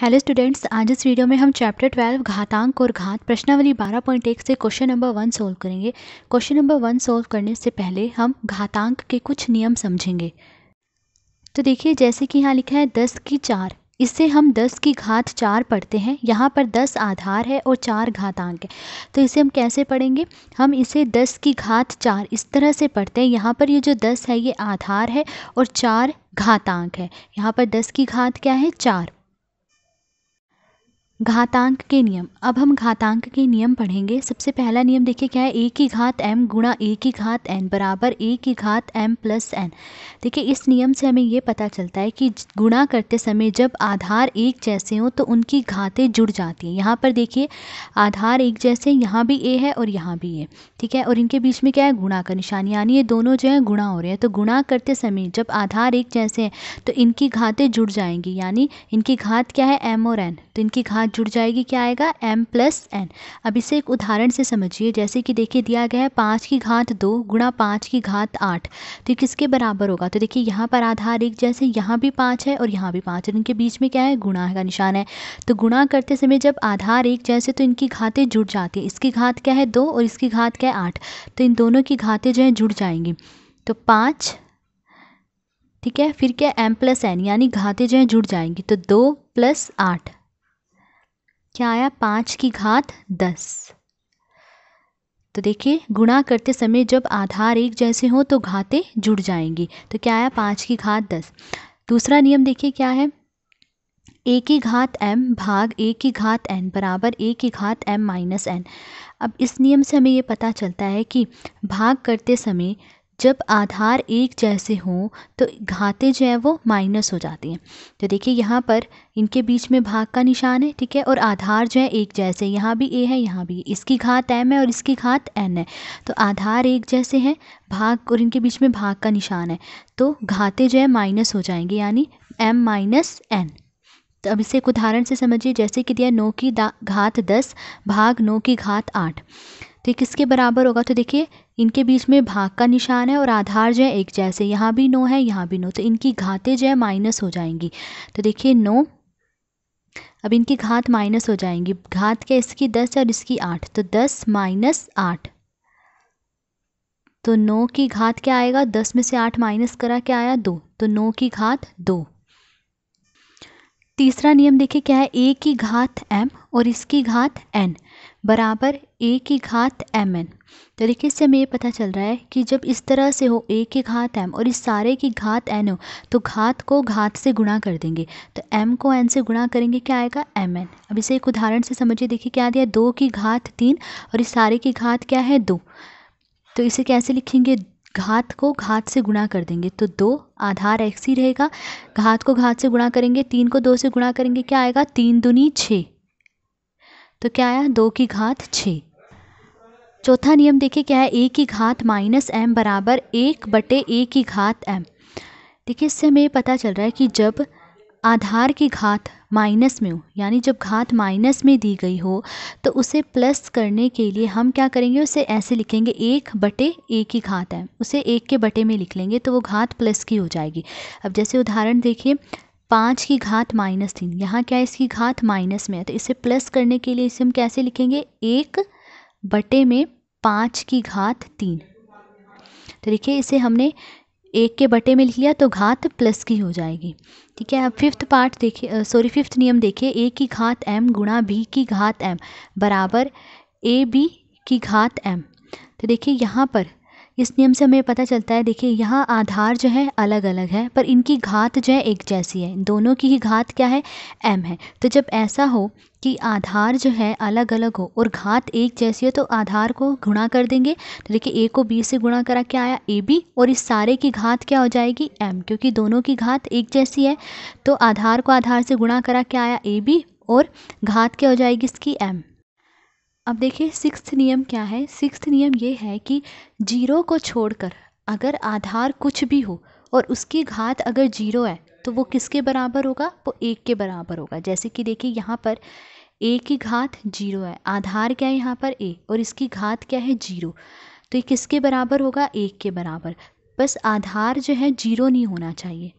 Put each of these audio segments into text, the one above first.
hello students आज इस video में हम चैप्टर ट्वेल्व घातांक और घात प्रश्नावली एक से क्वेश्चन नंबर वन सोल्व करेंगे क्वेश्चन नंबर वन सोल्व करने से पहले हम घातांक के कुछ नियम समझेंगे तो देखिए जैसे कि यहाँ लिखा है दस की चार इससे हम दस की घात चार पढ़ते हैं यहाँ पर दस आधार है और चार घातांक है तो इसे हम कैसे पढ़ेंगे हम इसे दस की घात चार इस तरह से पढ़ते हैं यहाँ पर ये जो दस है ये आधार है और चार घातांक है यहाँ पर दस की घात क्या है चार घातांक के नियम अब हम घातांक के नियम पढ़ेंगे सबसे पहला नियम देखिए क्या है ए की घात एम गुणा ए की घात एन बराबर ए की घात एम प्लस एन देखिए इस नियम से हमें ये पता चलता है कि गुणा करते समय जब आधार एक जैसे हों तो उनकी घातें जुड़ जाती हैं यहाँ पर देखिए आधार एक जैसे यहाँ भी ए है और यहाँ भी ए ठीक है और इनके बीच में क्या है गुणा का निशान यानी ये दोनों जो है गुणा हो रहे हैं तो गुणा करते समय जब आधार एक जैसे हैं तो इनकी घातें जुड़ जाएंगी यानी इनकी घात क्या है एम और एन तो इनकी घात जुड़ जाएगी क्या आएगा एम प्लस एन अब इसे एक उदाहरण से समझिए जैसे कि देखिए दिया गया है पाँच की घात दो गुणा पाँच की घात आठ तो ये किसके बराबर होगा तो देखिए यहाँ पर आधार एक जैसे यहाँ भी पाँच है और यहाँ भी पाँच है इनके बीच में क्या है गुणा का निशान है तो गुणा करते समय जब आधार एक जैसे तो इनकी घातें जुड़ जाती है इसकी घात क्या है दो और इसकी घात क्या है आठ तो इन दोनों की घातें जो हैं जुड़ जाएंगी तो पाँच ठीक है फिर क्या एम प्लस एन यानी घाते जो हैं जुड़ जाएंगी तो दो प्लस आठ क्या आया पाँच की घात दस तो देखिए गुणा करते समय जब आधार एक जैसे हो तो घाते जुड़ जाएंगी तो क्या आया पाँच की घात दस दूसरा नियम देखिए क्या है ए की घात एम भाग ए की घात एन बराबर ए की घात एम माइनस एन अब इस नियम से हमें ये पता चलता है कि भाग करते समय जब आधार एक जैसे हों तो घाते जो हैं वो माइनस हो जाती हैं तो देखिए यहाँ पर इनके बीच में भाग का निशान है ठीक है और आधार जो है एक जैसे यहाँ भी ए है यहाँ भी इसकी घात एम है और इसकी घात एन है तो आधार एक जैसे हैं भाग और इनके बीच में भाग का निशान है तो घाते जो है माइनस हो जाएंगे यानी एम माइनस एन तो अब इसे एक उदाहरण से समझिए जैसे कि दिया नौ की घात दस भाग नौ की घात आठ तो ये किसके बराबर होगा तो देखिए इनके बीच में भाग का निशान है और आधार जो है एक जैसे यहाँ भी नो है यहाँ भी नो तो इनकी घातें जो है माइनस हो जाएंगी तो देखिए नो अब इनकी घात माइनस हो जाएंगी घात क्या इसकी दस और इसकी आठ तो दस माइनस आठ तो नौ की घात क्या आएगा दस में से आठ माइनस करा क्या आया दो तो नौ की घात दो तीसरा नियम देखिए क्या है ए की घात एम और इसकी घात एन बराबर ए की घात एम एन तरीके से हमें ये पता चल रहा है कि जब इस तरह से हो ए की घात एम और इस सारे की घात एन हो तो घात को घात से गुणा कर देंगे तो एम को एन से गुणा करेंगे क्या आएगा एम एन अब इसे एक उदाहरण से समझिए देखिए क्या दिया दो की घात तीन और इस सारे की घात क्या है दो तो इसे कैसे लिखेंगे घात को घात से गुणा कर देंगे तो दो आधार एक्स ही रहेगा घात को घात से गुणा करेंगे तीन को दो से गुणा करेंगे क्या आएगा तीन दुनी छः तो क्या आया दो की घात छः चौथा नियम देखिए क्या है ए की घात माइनस एम बराबर एक बटे ए की घात एम देखिए इससे हमें पता चल रहा है कि जब आधार की घात माइनस में हो यानी जब घात माइनस में दी गई हो तो उसे प्लस करने के लिए हम क्या करेंगे उसे ऐसे लिखेंगे एक बटे एक ही घात है उसे एक के बटे में लिख लेंगे तो वो घात प्लस की हो जाएगी अब जैसे उदाहरण देखिए पाँच की घात माइनस तीन यहाँ क्या है इसकी घात माइनस में है तो इसे प्लस करने के लिए इसे हम कैसे लिखेंगे एक बटे में पाँच की घात तीन तो देखिए इसे हमने एक के बटे में लिख लिया तो घात प्लस की हो जाएगी ठीक है अब फिफ्थ पार्ट देखिए सॉरी फिफ्थ नियम देखिए ए की घात एम गुणा बी की घात एम बराबर ए बी की घात एम तो देखिए यहाँ पर इस नियम से हमें पता चलता है देखिए यहाँ आधार जो है अलग अलग है पर इनकी घात जो है एक जैसी है दोनों की ही घात क्या है एम है तो जब ऐसा हो कि आधार जो है अलग अलग हो और घात एक जैसी हो तो आधार को गुणा कर देंगे तो देखिए ए को बी से गुणा करा के आया ए बी और इस सारे की घात क्या हो जाएगी एम क्योंकि दोनों की घात एक जैसी है तो आधार को आधार से गुणा करा के आया ए बी और घात क्या हो जाएगी इसकी एम अब देखिए सिक्स्थ नियम क्या है सिक्स्थ नियम ये है कि जीरो को छोड़कर अगर आधार कुछ भी हो और उसकी घात अगर जीरो है तो वो किसके बराबर होगा वो एक के बराबर होगा जैसे कि देखिए यहाँ पर ए की घात जीरो है आधार क्या है यहाँ पर ए और इसकी घात क्या है जीरो तो ये किसके बराबर होगा एक के बराबर बस आधार जो है जीरो नहीं होना चाहिए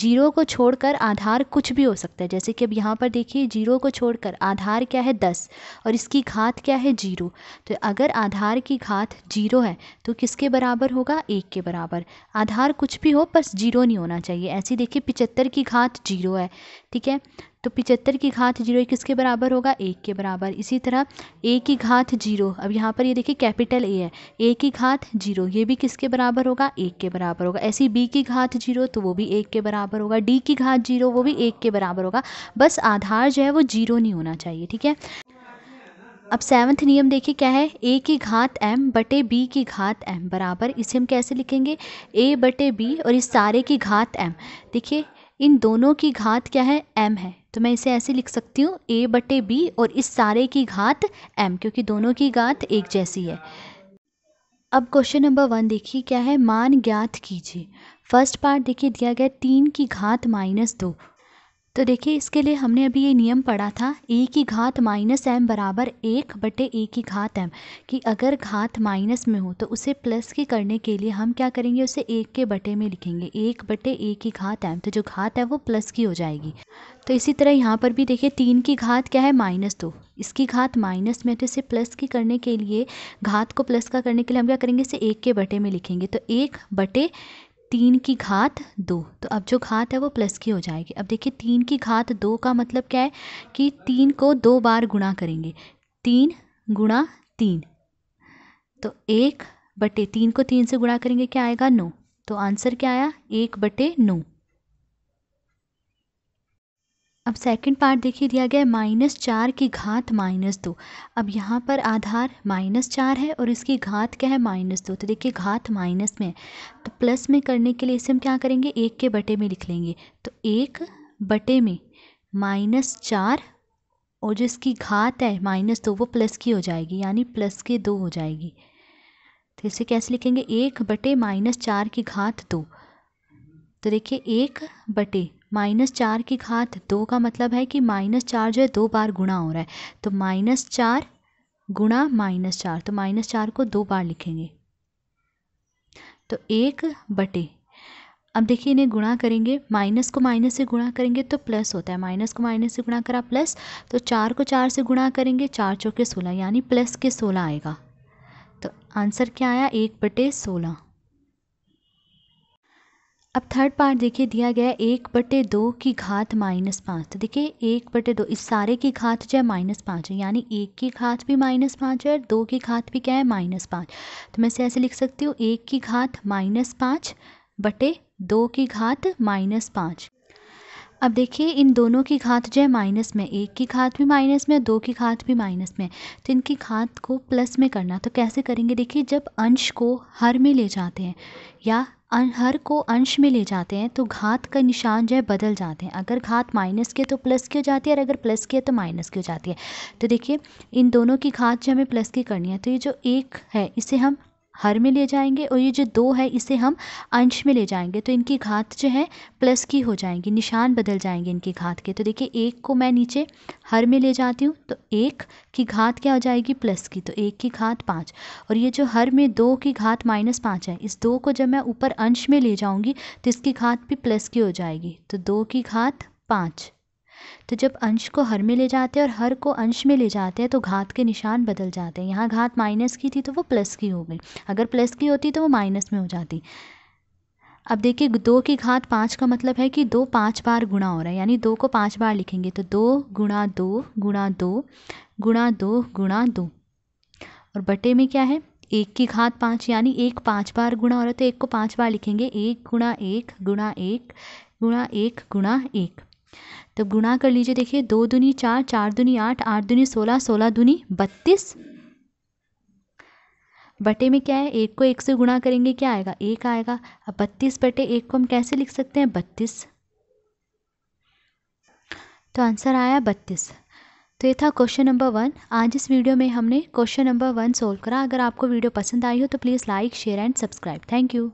जीरो को छोड़कर आधार कुछ भी हो सकता है जैसे कि अब यहाँ पर देखिए जीरो को छोड़कर आधार क्या है दस और इसकी घात क्या है जीरो तो अगर आधार की घात जीरो है तो किसके बराबर होगा एक के बराबर आधार कुछ भी हो बस जीरो नहीं होना चाहिए ऐसी देखिए पिचहत्तर की घात जीरो है ठीक है तो पिचहत्तर की घात जीरो किसके बराबर होगा एक के बराबर इसी तरह ए की घात जीरो अब यहाँ पर ये देखिए कैपिटल ए है ए की घात जीरो ये भी किसके बराबर होगा एक के बराबर होगा ऐसी बी की घात जीरो तो वो भी एक के बराबर बराबर होगा डी की घात जीरो वो भी एक के बराबर होगा बस आधार जो है वो जीरो नहीं होना चाहिए ठीक है अब सेवन्थ नियम देखिए क्या है ए की घात एम बटे बी की घात एम बराबर इसे हम कैसे लिखेंगे ए बटे बी और इस सारे की घात एम देखिए इन दोनों की घात क्या है एम है तो मैं इसे ऐसे लिख सकती हूँ ए बटे बी और इस सारे की घात एम क्योंकि दोनों की घात एक जैसी है अब क्वेश्चन नंबर वन देखिए क्या है मान ज्ञात कीजिए फर्स्ट पार्ट देखिए दिया गया तीन की घात माइनस दो तो देखिए इसके लिए हमने अभी ये नियम पढ़ा था ए की घात माइनस एम बराबर एक बटे ए की घात एम कि अगर घात माइनस में हो तो उसे प्लस की करने के लिए हम क्या करेंगे उसे एक के बटे में लिखेंगे एक बटे ए की घात एम तो जो घात है वो प्लस की हो जाएगी तो इसी तरह यहाँ पर भी देखिए तीन की घात क्या है माइनस दो इसकी घात माइनस में तो इसे प्लस की करने के लिए घात को प्लस का करने के लिए हम क्या करेंगे इसे एक के बटे में लिखेंगे तो एक बटे तीन की घात दो तो अब जो घात है वो प्लस की हो जाएगी अब देखिए तीन की घात दो का मतलब क्या है कि तीन को दो बार गुणा करेंगे तीन गुणा तीन तो एक बटे तीन को तीन से गुणा करेंगे क्या आएगा नौ तो आंसर क्या आया एक बटे नौ अब सेकंड पार्ट देखिए दिया गया है माइनस चार की घात माइनस दो अब यहाँ पर आधार माइनस चार है और इसकी घात क्या है माइनस दो तो देखिए घात माइनस में है तो प्लस में करने के लिए इसे हम क्या करेंगे एक के बटे में लिख लेंगे तो एक बटे में माइनस चार और जो इसकी घात है माइनस दो वो प्लस की हो जाएगी यानी प्लस के दो हो जाएगी तो इसे कैसे लिखेंगे एक बटे माइनस चार की घात दो तो देखिए एक बटे माइनस चार की घात दो का मतलब है कि माइनस चार जो है दो बार गुणा हो रहा है तो माइनस चार गुणा माइनस चार तो माइनस चार को दो बार लिखेंगे तो एक बटे अब देखिए इन्हें गुणा करेंगे माइनस को माइनस से गुणा करेंगे तो प्लस होता है माइनस को माइनस से गुणा करा प्लस तो चार को चार से गुणा करेंगे चार चौके सोलह यानी प्लस के सोलह आएगा तो आंसर क्या आया एक बटे सोलह अब थर्ड पार्ट देखिए दिया गया है एक बटे दो की घात माइनस पाँच तो देखिए एक बटे दो इस सारे की घात जो है माइनस पाँच है यानी एक की घात भी माइनस पाँच है और दो की घात भी क्या है माइनस पाँच तो मैं इसे ऐसे लिख सकती हूँ एक की घात माइनस पाँच बटे दो की घात माइनस पाँच अब देखिए इन दोनों की घात जो है माइनस में एक की घात भी माइनस में दो की घात भी माइनस में तो इनकी घात को प्लस में करना तो कैसे करेंगे देखिए जब अंश को हर में ले जाते हैं या हर को अंश में ले जाते हैं तो घात का निशान जो है बदल जाते हैं अगर घात माइनस की है तो प्लस की हो जाती है और अगर प्लस की है तो माइनस की हो जाती है तो देखिए इन दोनों की घात जो हमें प्लस की करनी है तो ये जो एक है इसे हम हर में ले जाएंगे और ये जो दो है इसे हम अंश में ले जाएंगे तो इनकी घात जो है प्लस की हो जाएंगी निशान बदल जाएंगे इनकी घात के तो देखिए एक को मैं नीचे हर में ले जाती हूँ तो एक की घात क्या हो जाएगी प्लस की तो एक की घात पाँच और ये जो हर में दो की घात माइनस पाँच है इस दो को जब मैं ऊपर अंश में ले जाऊँगी तो इसकी घात भी प्लस की हो जाएगी तो दो की घात पाँच तो जब अंश को हर में ले जाते हैं और हर को अंश में ले जाते हैं तो घात के निशान बदल जाते हैं यहाँ घात माइनस की थी तो वो प्लस की हो गई अगर प्लस की होती तो वो माइनस में हो जाती अब देखिए दो की घात पाँच का मतलब है कि दो पाँच बार गुणा हो रहा है यानी दो को पाँच बार लिखेंगे तो दो गुणा दो गुणा दो गुणा दो गुणा दो और बटे में क्या है एक की घात पाँच यानी एक पाँच बार गुणा हो रहा है तो एक को पाँच बार लिखेंगे एक गुणा एक गुणा एक गुणा एक गुणा एक तब गुणा कर लीजिए देखिए दो दूनी चार चार दूनी आठ आठ दूनी सोलह सोलह दूनी बत्तीस बटे में क्या है एक को एक से गुणा करेंगे क्या आएगा एक आएगा अब बत्तीस बटे एक को हम कैसे लिख सकते हैं बत्तीस तो आंसर आया बत्तीस तो ये था क्वेश्चन नंबर वन आज इस वीडियो में हमने क्वेश्चन नंबर वन सोल्व करा अगर आपको वीडियो पसंद आई हो तो please like share and subscribe thank you